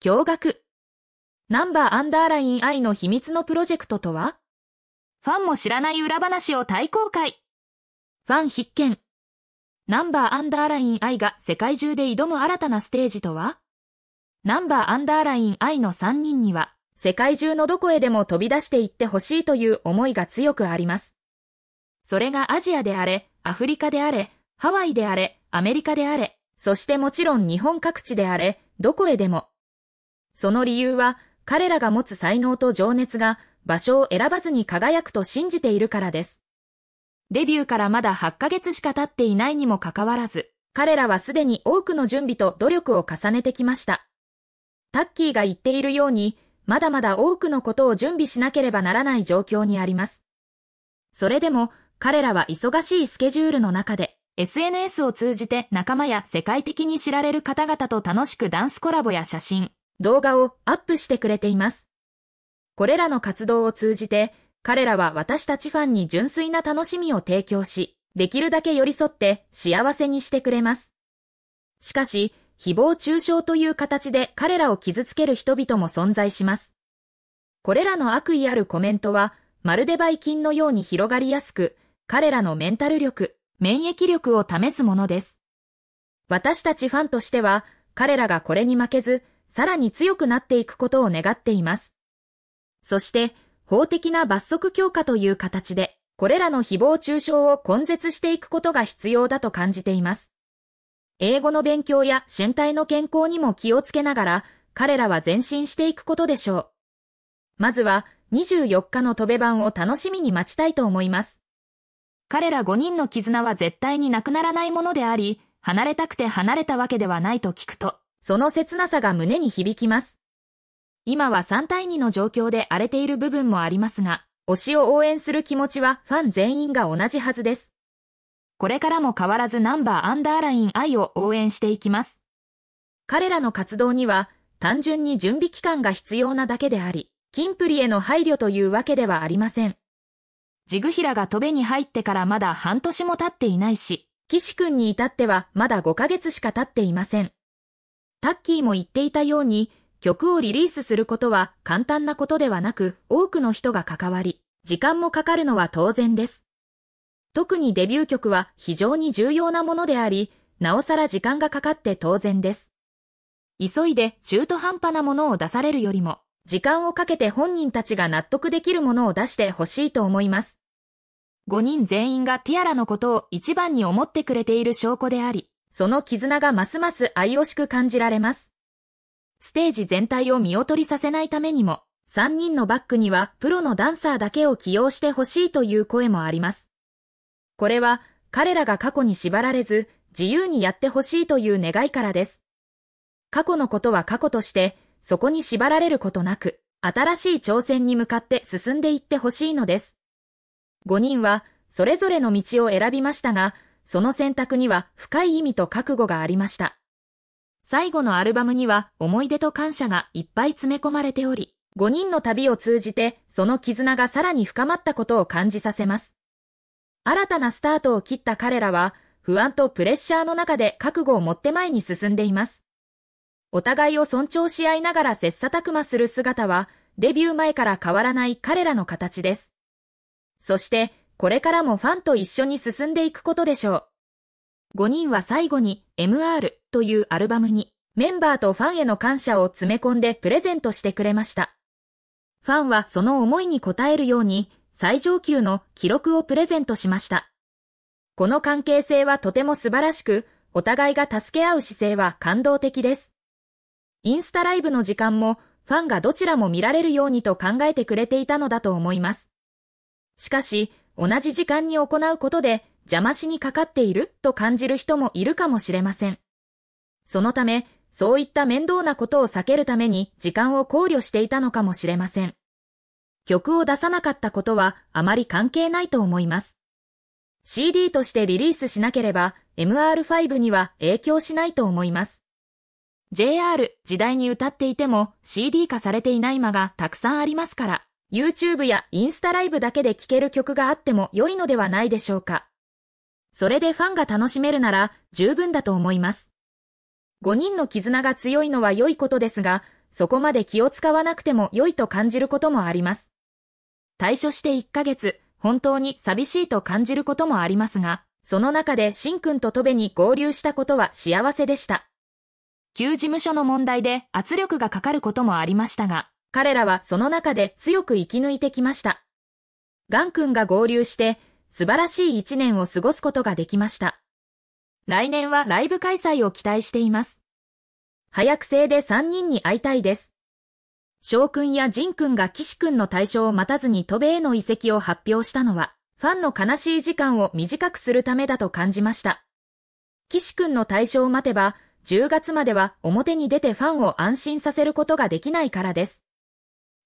驚愕。ナンバーアンダーライン I の秘密のプロジェクトとはファンも知らない裏話を大公開。ファン必見。ナンバーアンダーライン I が世界中で挑む新たなステージとはナンバーアンダーライン I の3人には、世界中のどこへでも飛び出していってほしいという思いが強くあります。それがアジアであれ、アフリカであれ、ハワイであれ、アメリカであれ、そしてもちろん日本各地であれ、どこへでも、その理由は、彼らが持つ才能と情熱が場所を選ばずに輝くと信じているからです。デビューからまだ8ヶ月しか経っていないにもかかわらず、彼らはすでに多くの準備と努力を重ねてきました。タッキーが言っているように、まだまだ多くのことを準備しなければならない状況にあります。それでも、彼らは忙しいスケジュールの中で、SNS を通じて仲間や世界的に知られる方々と楽しくダンスコラボや写真、動画をアップしてくれています。これらの活動を通じて、彼らは私たちファンに純粋な楽しみを提供し、できるだけ寄り添って幸せにしてくれます。しかし、誹謗中傷という形で彼らを傷つける人々も存在します。これらの悪意あるコメントは、まるでバイキンのように広がりやすく、彼らのメンタル力、免疫力を試すものです。私たちファンとしては、彼らがこれに負けず、さらに強くなっていくことを願っています。そして、法的な罰則強化という形で、これらの誹謗中傷を根絶していくことが必要だと感じています。英語の勉強や身体の健康にも気をつけながら、彼らは前進していくことでしょう。まずは、24日の飛べ版を楽しみに待ちたいと思います。彼ら5人の絆は絶対になくならないものであり、離れたくて離れたわけではないと聞くと、その切なさが胸に響きます。今は3対2の状況で荒れている部分もありますが、推しを応援する気持ちはファン全員が同じはずです。これからも変わらずナンバーアンダーライン愛を応援していきます。彼らの活動には単純に準備期間が必要なだけであり、キンプリへの配慮というわけではありません。ジグヒラが飛べに入ってからまだ半年も経っていないし、岸くんに至ってはまだ5ヶ月しか経っていません。タッキーも言っていたように、曲をリリースすることは簡単なことではなく、多くの人が関わり、時間もかかるのは当然です。特にデビュー曲は非常に重要なものであり、なおさら時間がかかって当然です。急いで中途半端なものを出されるよりも、時間をかけて本人たちが納得できるものを出してほしいと思います。5人全員がティアラのことを一番に思ってくれている証拠であり、その絆がますます愛おしく感じられます。ステージ全体を見劣りさせないためにも、3人のバックにはプロのダンサーだけを起用してほしいという声もあります。これは彼らが過去に縛られず自由にやってほしいという願いからです。過去のことは過去として、そこに縛られることなく、新しい挑戦に向かって進んでいってほしいのです。5人はそれぞれの道を選びましたが、その選択には深い意味と覚悟がありました。最後のアルバムには思い出と感謝がいっぱい詰め込まれており、5人の旅を通じてその絆がさらに深まったことを感じさせます。新たなスタートを切った彼らは、不安とプレッシャーの中で覚悟を持って前に進んでいます。お互いを尊重し合いながら切磋琢磨する姿は、デビュー前から変わらない彼らの形です。そして、これからもファンと一緒に進んでいくことでしょう。5人は最後に MR というアルバムにメンバーとファンへの感謝を詰め込んでプレゼントしてくれました。ファンはその思いに応えるように最上級の記録をプレゼントしました。この関係性はとても素晴らしく、お互いが助け合う姿勢は感動的です。インスタライブの時間もファンがどちらも見られるようにと考えてくれていたのだと思います。しかし、同じ時間に行うことで邪魔しにかかっていると感じる人もいるかもしれません。そのため、そういった面倒なことを避けるために時間を考慮していたのかもしれません。曲を出さなかったことはあまり関係ないと思います。CD としてリリースしなければ MR5 には影響しないと思います。JR 時代に歌っていても CD 化されていない間がたくさんありますから。YouTube やインスタライブだけで聴ける曲があっても良いのではないでしょうか。それでファンが楽しめるなら十分だと思います。5人の絆が強いのは良いことですが、そこまで気を使わなくても良いと感じることもあります。対処して1ヶ月、本当に寂しいと感じることもありますが、その中でシンくんとトベに合流したことは幸せでした。旧事務所の問題で圧力がかかることもありましたが、彼らはその中で強く生き抜いてきました。ガン君が合流して、素晴らしい一年を過ごすことができました。来年はライブ開催を期待しています。早くせいで3人に会いたいです。翔くんやジン君が岸くんの対象を待たずにトベへの移籍を発表したのは、ファンの悲しい時間を短くするためだと感じました。岸くんの対象を待てば、10月までは表に出てファンを安心させることができないからです。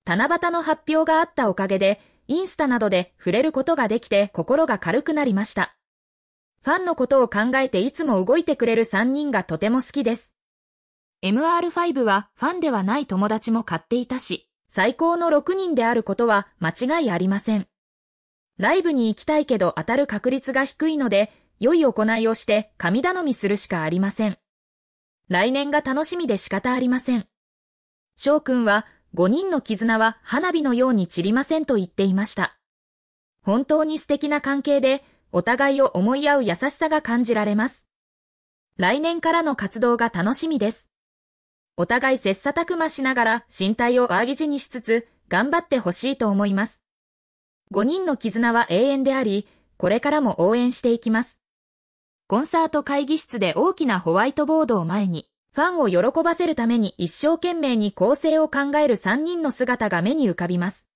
七夕の発表があったおかげで、インスタなどで触れることができて心が軽くなりました。ファンのことを考えていつも動いてくれる3人がとても好きです。MR5 はファンではない友達も買っていたし、最高の6人であることは間違いありません。ライブに行きたいけど当たる確率が低いので、良い行いをして神頼みするしかありません。来年が楽しみで仕方ありません。翔くんは5人の絆は花火のように散りませんと言っていました。本当に素敵な関係で、お互いを思い合う優しさが感じられます。来年からの活動が楽しみです。お互い切磋琢磨しながら身体をあぎじにしつつ、頑張ってほしいと思います。5人の絆は永遠であり、これからも応援していきます。コンサート会議室で大きなホワイトボードを前に、ファンを喜ばせるために一生懸命に構成を考える3人の姿が目に浮かびます。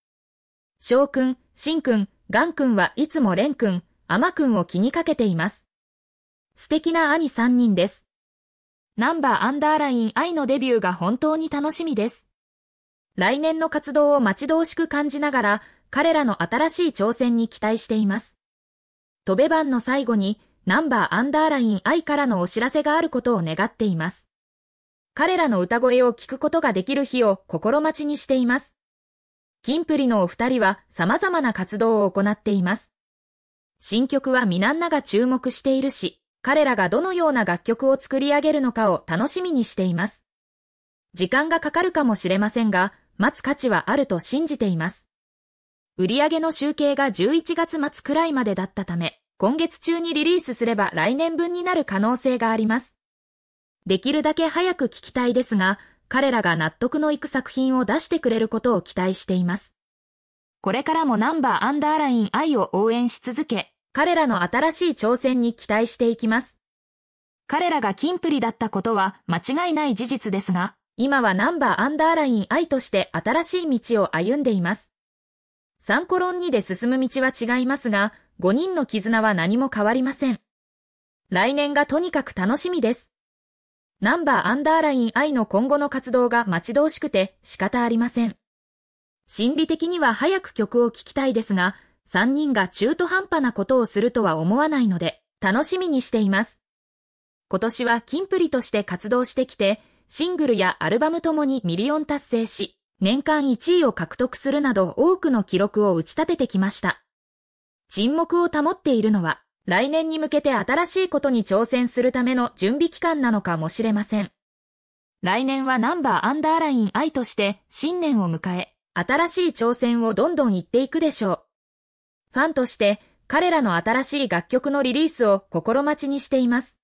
翔くん、しんくん、ガンくんはいつもレンくん、アマくんを気にかけています。素敵な兄3人です。ナンバーアンダーライン愛のデビューが本当に楽しみです。来年の活動を待ち遠しく感じながら、彼らの新しい挑戦に期待しています。飛べ版の最後に、ナンバーアンダーライン愛からのお知らせがあることを願っています。彼らの歌声を聴くことができる日を心待ちにしています。キンプリのお二人は様々な活動を行っています。新曲はミナんなが注目しているし、彼らがどのような楽曲を作り上げるのかを楽しみにしています。時間がかかるかもしれませんが、待つ価値はあると信じています。売上の集計が11月末くらいまでだったため、今月中にリリースすれば来年分になる可能性があります。できるだけ早く聞きたいですが、彼らが納得のいく作品を出してくれることを期待しています。これからもナンバーアンダーライン愛を応援し続け、彼らの新しい挑戦に期待していきます。彼らがキンプリだったことは間違いない事実ですが、今はナンバーアンダーライン愛として新しい道を歩んでいます。サンコロン2で進む道は違いますが、5人の絆は何も変わりません。来年がとにかく楽しみです。ナンバーアンダーライン I の今後の活動が待ち遠しくて仕方ありません。心理的には早く曲を聴きたいですが、3人が中途半端なことをするとは思わないので、楽しみにしています。今年はキンプリとして活動してきて、シングルやアルバムともにミリオン達成し、年間1位を獲得するなど多くの記録を打ち立ててきました。沈黙を保っているのは、来年に向けて新しいことに挑戦するための準備期間なのかもしれません。来年はナンバーアンダーライン I として新年を迎え、新しい挑戦をどんどん言っていくでしょう。ファンとして彼らの新しい楽曲のリリースを心待ちにしています。